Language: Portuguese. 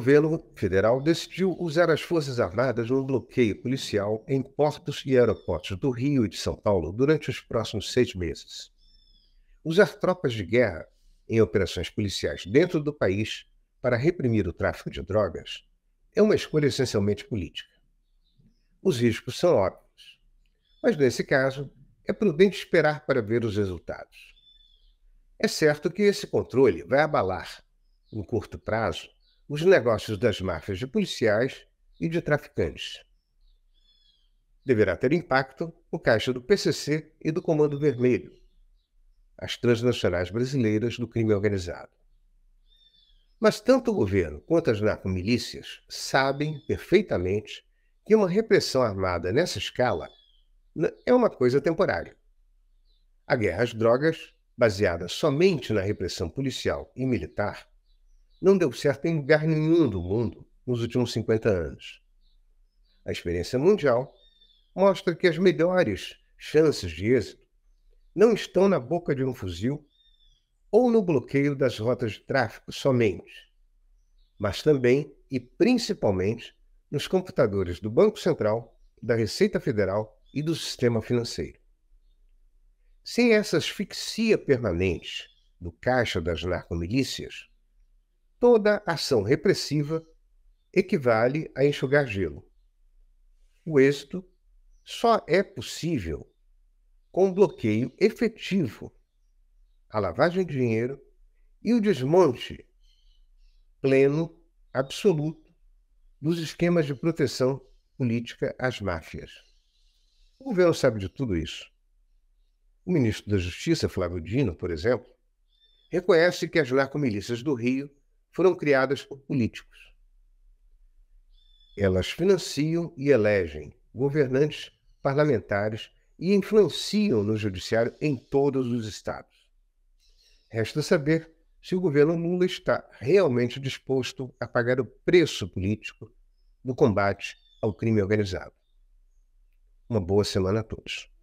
governo federal decidiu usar as Forças Armadas no bloqueio policial em portos e aeroportos do Rio e de São Paulo durante os próximos seis meses. Usar tropas de guerra em operações policiais dentro do país para reprimir o tráfico de drogas é uma escolha essencialmente política. Os riscos são óbvios, mas nesse caso é prudente esperar para ver os resultados. É certo que esse controle vai abalar, no curto prazo, os negócios das máfias de policiais e de traficantes. Deverá ter impacto o caixa do PCC e do Comando Vermelho, as transnacionais brasileiras do crime organizado. Mas tanto o governo quanto as narcomilícias sabem perfeitamente que uma repressão armada nessa escala é uma coisa temporária. A guerra às drogas, baseada somente na repressão policial e militar, não deu certo em lugar nenhum do mundo nos últimos 50 anos. A experiência mundial mostra que as melhores chances de êxito não estão na boca de um fuzil ou no bloqueio das rotas de tráfego somente, mas também e principalmente nos computadores do Banco Central, da Receita Federal e do sistema financeiro. Sem essa asfixia permanente do caixa das narcomilícias, toda ação repressiva equivale a enxugar gelo. O êxito só é possível com bloqueio efetivo, a lavagem de dinheiro e o desmonte pleno, absoluto, dos esquemas de proteção política às máfias. O governo sabe de tudo isso. O ministro da Justiça, Flávio Dino, por exemplo, reconhece que as narcomilícias do Rio foram criadas por políticos. Elas financiam e elegem governantes, parlamentares e influenciam no judiciário em todos os estados. Resta saber se o governo Lula está realmente disposto a pagar o preço político do combate ao crime organizado. Uma boa semana a todos.